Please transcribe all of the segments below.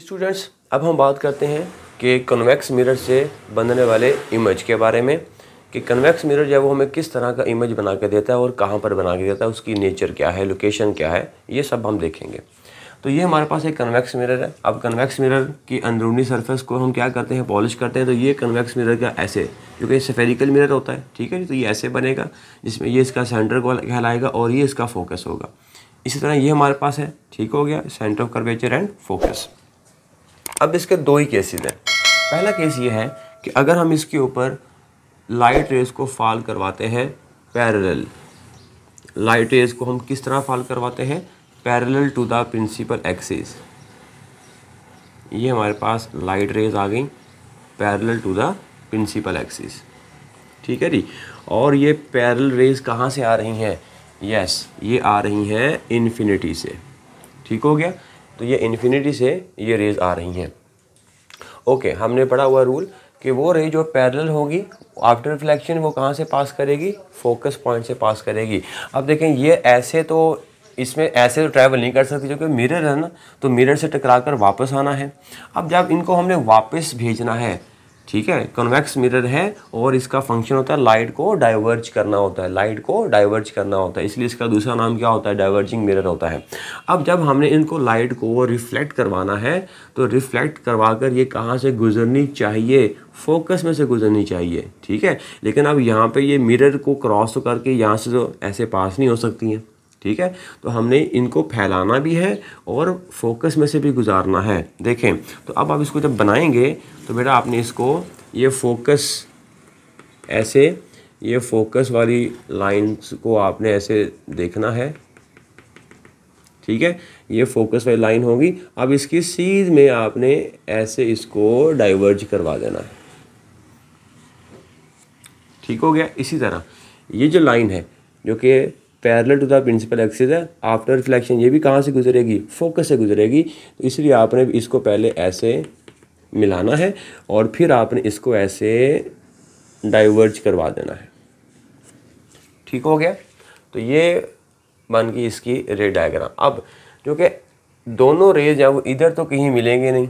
students अब हम बात करते हैं कि कन्वेक्स मिरर से बनने वाले इमेज के बारे में कि कन्वेक्स मिरर जो है वो हमें किस तरह का इमेज बना के देता है और कहाँ पर बना के देता है उसकी नेचर क्या है लोकेशन क्या है ये सब हम देखेंगे तो ये हमारे पास एक कन्वेक्स मिरर है अब कन्वेक्स मिरर की अंदरूनी सरफेस को हम क्या करते हैं पॉलिश करते हैं तो ये कन्वेक्स मिरर का ऐसे क्योंकि सफेरिकल मिरर होता है ठीक है तो ये ऐसे बनेगा जिसमें ये इसका सेंटर को कहलाएगा और ये इसका फोकस होगा इसी तरह ये हमारे पास है ठीक हो गया centre of curvature and focus अब इसके दो ही केसेस हैं पहला केस ये है कि अगर हम इसके ऊपर लाइट रेज को फॉल करवाते हैं पैरेलल लाइट रेज को हम किस तरह फॉल करवाते हैं parallel to the principal axis ये हमारे पास लाइट रेज आ गई parallel to the principal axis ठीक है जी और ये पैरेलल रेज कहाँ से आ रही हैं यस yes, ये आ रही हैं इन्फिनिटी से ठीक हो गया तो ये इन्फिनिटी से ये रेज़ आ रही हैं ओके हमने पढ़ा हुआ रूल कि वो रेज जो पैरेलल होगी आफ्टर रिफ्लेक्शन वो कहाँ से पास करेगी फोकस पॉइंट से पास करेगी अब देखें ये ऐसे तो इसमें ऐसे तो ट्रैवल नहीं कर सकती क्योंकि मिरर है ना तो मिरर से टकरा कर वापस आना है अब जब इनको हमने वापस भेजना है ठीक है कॉन्वेक्स मिरर है और इसका फंक्शन होता है लाइट को डाइवर्ज करना होता है लाइट को डाइवर्ज करना होता है इसलिए इसका दूसरा नाम क्या होता है डाइवर्जिंग मिरर होता है अब जब हमने इनको लाइट को रिफ्लेक्ट करवाना है तो रिफ्लेक्ट करवा कर ये कहाँ से गुजरनी चाहिए फोकस में से गुजरनी चाहिए ठीक है लेकिन अब यहाँ पर ये मिरर को क्रॉस करके यहाँ से तो ऐसे पास नहीं हो सकती हैं ठीक है तो हमने इनको फैलाना भी है और फोकस में से भी गुजारना है देखें तो अब आप इसको जब बनाएंगे तो बेटा आपने इसको ये फोकस ऐसे ये फोकस वाली लाइन्स को आपने ऐसे देखना है ठीक है ये फोकस वाली लाइन होगी अब इसकी सीध में आपने ऐसे इसको डाइवर्ज करवा देना है ठीक हो गया इसी तरह ये जो लाइन है जो कि parallel to the principal axis है आफ्टर रिफ्लेक्शन ये भी कहाँ से गुजरेगी फोकस से गुजरेगी तो इसलिए आपने इसको पहले ऐसे मिलाना है और फिर आपने इसको ऐसे डाइवर्ज करवा देना है ठीक हो गया तो ये बन गई इसकी रे डायग्राम अब जो कि दोनों रेज हैं वो इधर तो कहीं मिलेंगे नहीं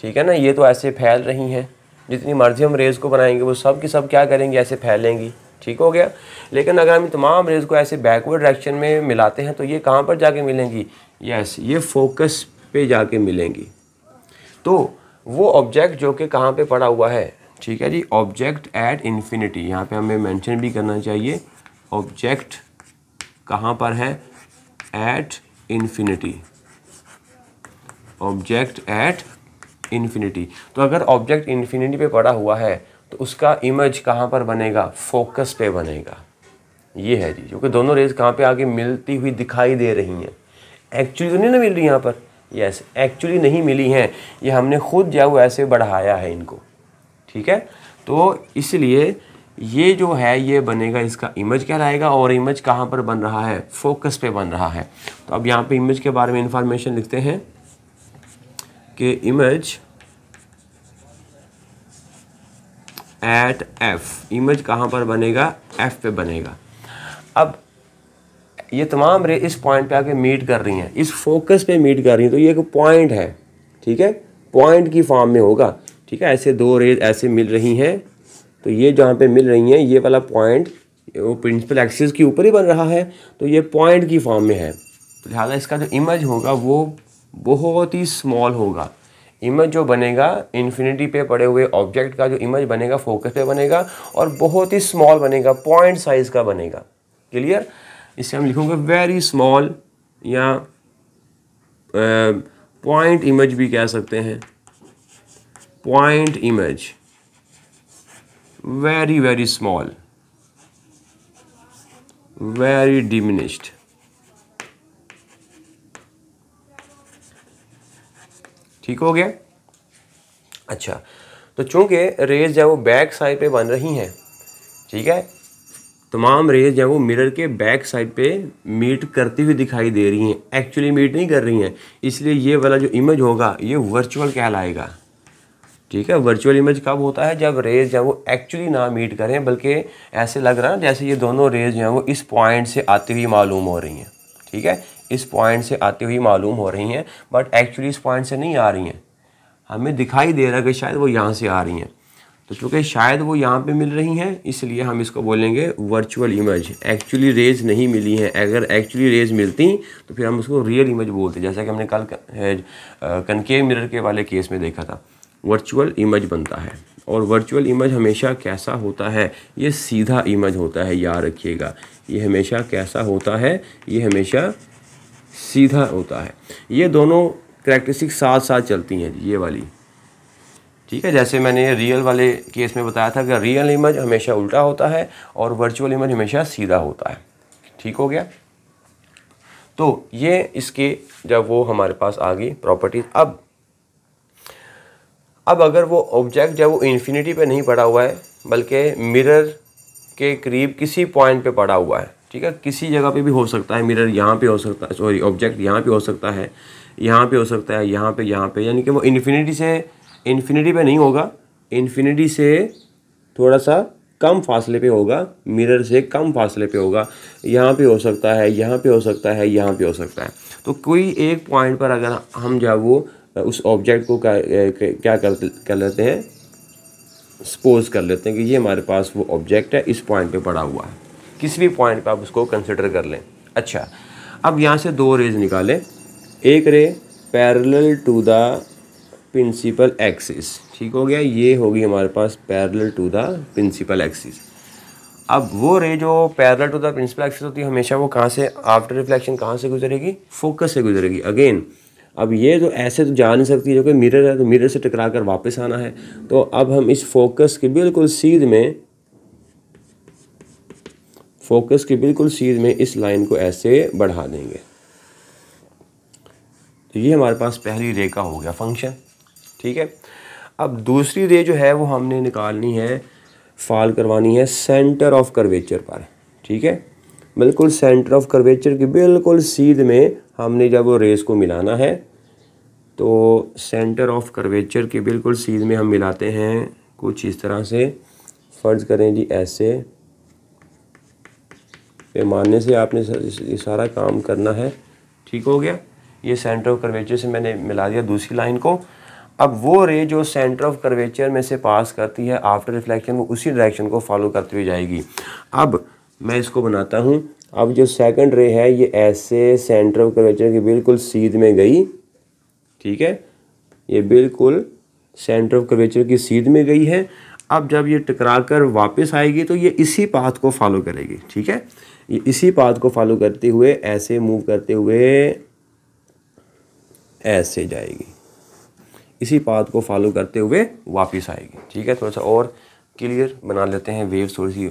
ठीक है ना ये तो ऐसे फैल रही हैं जितनी मर्जी हम रेज को बनाएंगे वो सब की सब क्या करेंगे ऐसे फैलेंगी ठीक हो गया लेकिन अगर हम तमाम रेज़ को ऐसे बैकवर्ड डायरेक्शन में मिलाते हैं तो ये कहाँ पर जाके मिलेंगी यस ये फोकस पे जाके मिलेंगी तो वो ऑब्जेक्ट जो कि कहाँ पे पड़ा हुआ है ठीक है जी ऑब्जेक्ट एट इन्फिनिटी यहाँ पे हमें मेंशन भी करना चाहिए ऑब्जेक्ट कहाँ पर है at infinity object at infinity तो अगर ऑब्जेक्ट इन्फिनिटी पे पड़ा हुआ है तो उसका इमेज कहाँ पर बनेगा फोकस पे बनेगा ये है जी क्योंकि दोनों रेज कहाँ पे आगे मिलती हुई दिखाई दे रही हैं एक्चुअली तो नहीं ना मिल रही यहाँ पर यस एक्चुअली नहीं मिली हैं ये हमने खुद जो वो ऐसे बढ़ाया है इनको ठीक है तो इसलिए ये जो है ये बनेगा इसका इमेज कहलाएगा और इमेज कहाँ पर बन रहा है फोकस पे बन रहा है तो अब यहाँ पे इमेज के बारे में इंफॉर्मेशन लिखते हैं कि इमेज एट एफ इमेज कहाँ पर बनेगा एफ पे बनेगा अब ये तमाम रे इस पॉइंट पे आके मीट कर रही हैं इस फोकस पे मीट कर रही हैं तो ये एक पॉइंट है ठीक है पॉइंट की फॉर्म में होगा ठीक है ऐसे दो रेज ऐसे मिल रही हैं तो ये जहाँ पे मिल रही हैं ये वाला पॉइंट वो प्रिंसिपल एक्सिस के ऊपर ही बन रहा है तो ये पॉइंट की फॉर्म में है तो लिहाजा इसका जो इमेज होगा वो बहुत ही स्मॉल होगा इमेज जो बनेगा इन्फिनिटी पे पड़े हुए ऑब्जेक्ट का जो इमेज बनेगा फोकस पे बनेगा और बहुत ही स्मॉल बनेगा पॉइंट साइज का बनेगा क्लियर इससे हम लिखोगे वेरी स्मॉल या पॉइंट इमेज भी कह सकते हैं point image very very small very diminished ठीक हो गया अच्छा तो चूँकि रेज जो है वो बैक साइड पे बन रही हैं ठीक है तमाम रेज जो है वो मिरर के बैक साइड पे मीट करती हुई दिखाई दे रही हैं एक्चुअली मीट नहीं कर रही हैं इसलिए ये वाला जो इमेज होगा ये वर्चुअल कहलाएगा ठीक है वर्चुअल इमेज कब होता है जब रेज जो है वो एक्चुअली ना मीट करें बल्कि ऐसे लग रहा है जैसे ये दोनों रेज जो है वो इस पॉइंट से आती हुई मालूम हो रही हैं ठीक है इस पॉइंट से आते हुए मालूम हो रही हैं बट एक्चुअली इस पॉइंट से नहीं आ रही हैं हमें दिखाई दे रहा है कि शायद वो यहाँ से आ रही हैं तो चूँकि शायद वो यहाँ पे मिल रही हैं इसलिए हम इसको बोलेंगे वर्चुअल इमेज एक्चुअली रेज नहीं मिली हैं अगर एक्चुअली रेज मिलती तो फिर हम उसको रियल इमेज बोलते जैसा कि हमने कल कनकेव मिरर के वाले केस में देखा था वर्चुअल इमेज बनता है और वर्चुअल इमेज हमेशा कैसा होता है ये सीधा इमेज होता है याद रखिएगा ये हमेशा कैसा होता है ये हमेशा सीधा होता है ये दोनों करेक्टरिस्टिक साथ साथ चलती हैं ये वाली ठीक है जैसे मैंने रियल वाले केस में बताया था कि रियल इमेज हमेशा उल्टा होता है और वर्चुअल इमेज हमेशा सीधा होता है ठीक हो गया तो ये इसके जब वो हमारे पास आ गई प्रॉपर्टी अब अब अगर वो ऑब्जेक्ट जब वो इन्फिनिटी पे नहीं पड़ा हुआ है बल्कि मिरर के करीब किसी पॉइंट पे पड़ा हुआ है ठीक है किसी जगह पे भी हो सकता है मिरर यहाँ पे हो सकता है सॉरी ऑब्जेक्ट यहाँ पे हो सकता है यहाँ पे हो सकता है यहाँ पे यहाँ पे यानी कि वो इन्फिनिटी से इन्फिनिटी पे नहीं होगा इन्फिनिटी से थोड़ा सा कम फासले पे होगा मिरर से कम फासले पे होगा यहाँ पे हो सकता है यहाँ पे हो सकता है यहाँ पे हो सकता है तो कोई एक पॉइंट पर अगर हम जो वो उस ऑब्जेक्ट को क्या कर कर लेते हैं सपोज कर लेते हैं कि ये हमारे पास वो ऑब्जेक्ट है इस पॉइंट पे पड़ा हुआ है किसी भी पॉइंट पर आप उसको कंसिडर कर लें अच्छा अब यहाँ से दो रेज निकालें एक ray parallel to the principal axis ठीक हो गया ये होगी हमारे पास parallel to the principal axis अब वो रे जो parallel to the principal axis होती है हमेशा वो कहाँ से आफ्टर रिफ्लेक्शन कहाँ से गुजरेगी फोकस से गुजरेगी अगेन अब ये तो ऐसे तो जा नहीं सकती जो कि मिरर है तो मिरर से टकरा कर वापस आना है तो अब हम इस फोकस के बिल्कुल सीध में फोकस के बिल्कुल सीध में इस लाइन को ऐसे बढ़ा देंगे तो ये हमारे पास पहली रे का हो गया फंक्शन ठीक है अब दूसरी रे जो है वो हमने निकालनी है फाल करवानी है सेंटर ऑफ करवेचर पर ठीक है बिल्कुल सेंटर ऑफ करवेचर की बिल्कुल सीध में हमने जब वो रेस को मिलाना है तो सेंटर ऑफ करवेचर के बिल्कुल सीध में हम मिलाते हैं कुछ इस तरह से फ़र्ज़ करें जी ऐसे पैमाने से आपने ये सारा काम करना है ठीक हो गया ये सेंटर ऑफ करवेचर से मैंने मिला दिया दूसरी लाइन को अब वो रे जो सेंटर ऑफ करवेचर में से पास करती है आफ्टर रिफ्लेक्शन वो उसी डायरेक्शन को फॉलो करती हुई जाएगी अब मैं इसको बनाता हूँ अब जो सेकंड रे है ये ऐसे सेंटर ऑफ कर्वेचर के बिल्कुल सीध में गई ठीक है ये बिल्कुल सेंटर ऑफ कर्वेचर की सीध में गई है अब जब ये टकरा कर वापस आएगी तो ये इसी पाथ को फॉलो करेगी ठीक है इसी पाथ को फॉलो करते हुए ऐसे मूव करते हुए ऐसे जाएगी इसी पाथ को फॉलो करते हुए वापस आएगी ठीक है थोड़ा सा और क्लियर बना लेते हैं वेव थोड़ी सी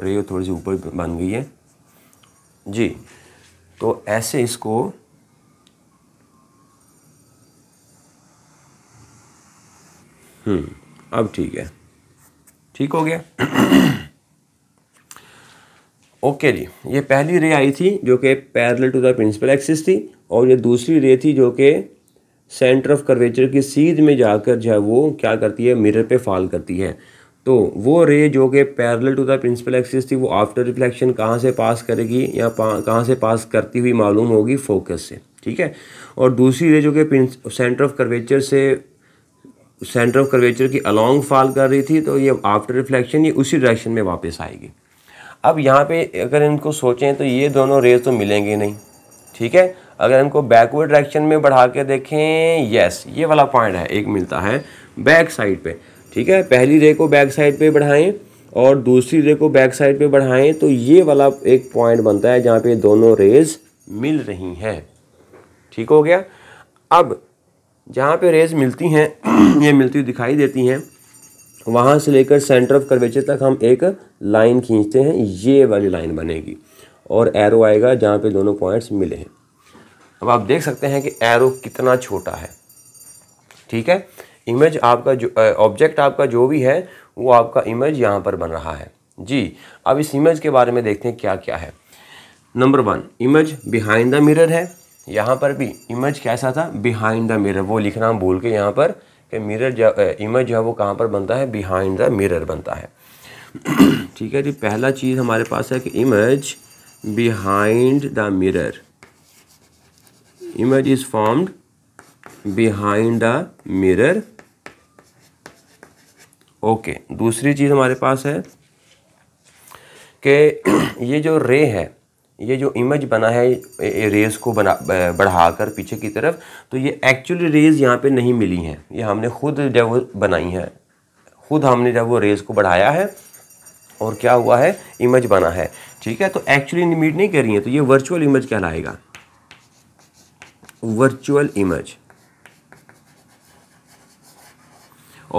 रेव थोड़ी सी ऊपर बन गई है जी तो ऐसे इसको हम्म अब ठीक है ठीक हो गया ओके जी ये पहली रे आई थी जो कि parallel to the principal axis थी और ये दूसरी रे थी जो कि सेंटर ऑफ कर्वेचर की सीध में जाकर जो है वो क्या करती है मिरर पे फॉल करती है तो वो रे जो कि parallel to the principal axis थी वो आफ्टर रिफ्लेक्शन कहाँ से पास करेगी या कहाँ से पास करती हुई मालूम होगी फोकस से ठीक है और दूसरी रे जो कि सेंटर ऑफ कर्वेचर से सेंटर ऑफ कर्वेचर की अलॉन्ग फॉल कर रही थी तो ये आफ्टर रिफ्लेक्शन ये उसी डायरेक्शन में वापस आएगी अब यहाँ पे अगर इनको सोचें तो ये दोनों रेज तो मिलेंगे नहीं ठीक है अगर इनको बैकवर्ड डायरेक्शन में बढ़ा के देखें यस ये वाला पॉइंट है एक मिलता है बैक साइड पे ठीक है पहली रे को बैक साइड पे बढ़ाएं और दूसरी रे को बैक साइड पे बढ़ाएं तो ये वाला एक पॉइंट बनता है जहाँ पे दोनों रेज मिल रही हैं ठीक हो गया अब जहाँ पे रेज मिलती हैं ये मिलती दिखाई देती हैं वहाँ से लेकर सेंटर ऑफ कर्वेचर तक हम एक लाइन खींचते हैं ये वाली लाइन बनेगी और एरो आएगा जहाँ पे दोनों पॉइंट्स मिले हैं अब आप देख सकते हैं कि एरो कितना छोटा है ठीक है इमेज आपका जो ऑब्जेक्ट आपका जो भी है वो आपका इमेज यहाँ पर बन रहा है जी अब इस इमेज के बारे में देखते हैं क्या क्या है number one image behind the mirror है यहाँ पर भी इमेज कैसा था बिहाइंड द मिरर वो लिखना हम भूल के यहाँ पर कि मिरर इमेज जो है वो कहाँ पर बनता है बिहाइंड द मिरर बनता है ठीक है जी पहला चीज़ हमारे पास है कि image behind the mirror image is formed behind the mirror okay दूसरी चीज़ हमारे पास है कि ये जो रे है ये जो इमेज बना है रेज़ को बना बढ़ाकर पीछे की तरफ तो ये एक्चुअली रेज़ यहाँ पे नहीं मिली हैं ये हमने खुद जब बनाई है खुद हमने जब वो रेज़ को बढ़ाया है और क्या हुआ है इमेज बना है ठीक है तो एक्चुअली मीट नहीं कर रही है तो ये वर्चुअल इमेज कहलाएगा वर्चुअल इमेज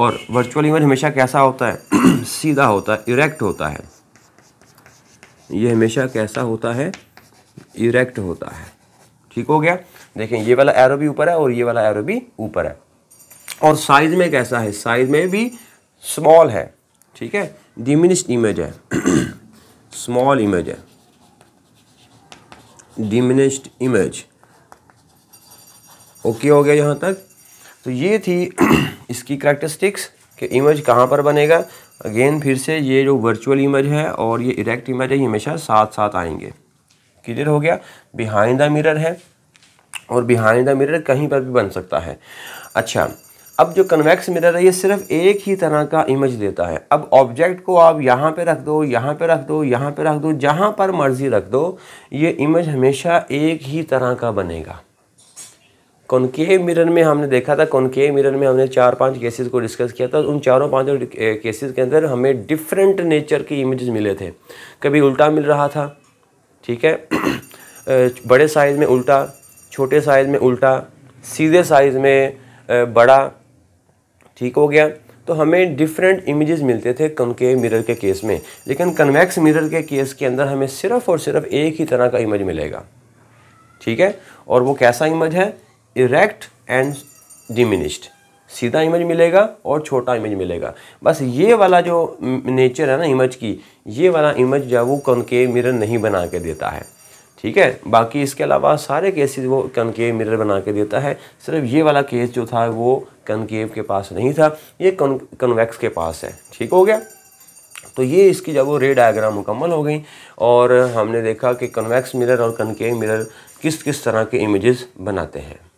और वर्चुअल इमेज हमेशा कैसा होता है सीधा होता है इरेक्ट होता है ये हमेशा कैसा होता है इरेक्ट होता है ठीक हो गया देखें ये वाला एरो भी ऊपर है और ये वाला एरो भी ऊपर है और साइज़ में कैसा है साइज़ में भी स्मॉल है ठीक है डिमिनिश इमेज है स्मॉल इमेज है डिमिनिस्ड इमेज ओके हो गया यहाँ तक तो ये थी इसकी करेक्टरिस्टिक्स कि इमेज कहाँ पर बनेगा अगेन फिर से ये जो वर्चुअल इमेज है और ये इरेक्ट इमेज है ये हमेशा साथ साथ आएंगे क्लियर हो गया बिहाइंड द मिरर है और बिहाइंड द मिरर कहीं पर भी बन सकता है अच्छा अब जो कन्वेक्स मिरर है ये सिर्फ एक ही तरह का इमेज देता है अब ऑब्जेक्ट को आप यहाँ पे रख दो यहाँ पे रख दो यहाँ पे रख दो जहाँ पर मर्ज़ी रख दो ये इमेज हमेशा एक ही तरह का बनेगा कॉनकेव मिरर में हमने देखा था कॉनकेव मिरर में हमने चार पांच केसेस को डिस्कस किया था उन चारों पांचों केसेस के अंदर हमें डिफरेंट नेचर के इमेजेस मिले थे कभी उल्टा मिल रहा था ठीक है बड़े साइज़ में उल्टा छोटे साइज़ में उल्टा सीधे साइज़ में बड़ा ठीक हो गया तो हमें डिफरेंट इमेजेस मिलते थे कनकेव मिरर के केस में लेकिन कन्वेक्स मिरर के केस के अंदर हमें सिर्फ़ और सिर्फ एक ही तरह का इमेज मिलेगा ठीक है और वो कैसा इमेज है इरेक्ट एंड डिमिनिश्ड सीधा इमेज मिलेगा और छोटा इमेज मिलेगा बस ये वाला जो नेचर है ना इमेज की ये वाला इमेज जो वो कनकेव मिरर नहीं बना के देता है ठीक है बाकी इसके अलावा सारे केसेस वो कनकेव मिरर बना के देता है सिर्फ ये वाला केस जो था वो कनकेव के पास नहीं था ये कन कन्वैक्स के पास है ठीक हो गया तो ये इसकी जब वो रे डायग्राम मुकम्मल हो गई और हमने देखा कि कन्वैक्स मिरर और कनकेव मिरर किस किस तरह के इमेजेस बनाते हैं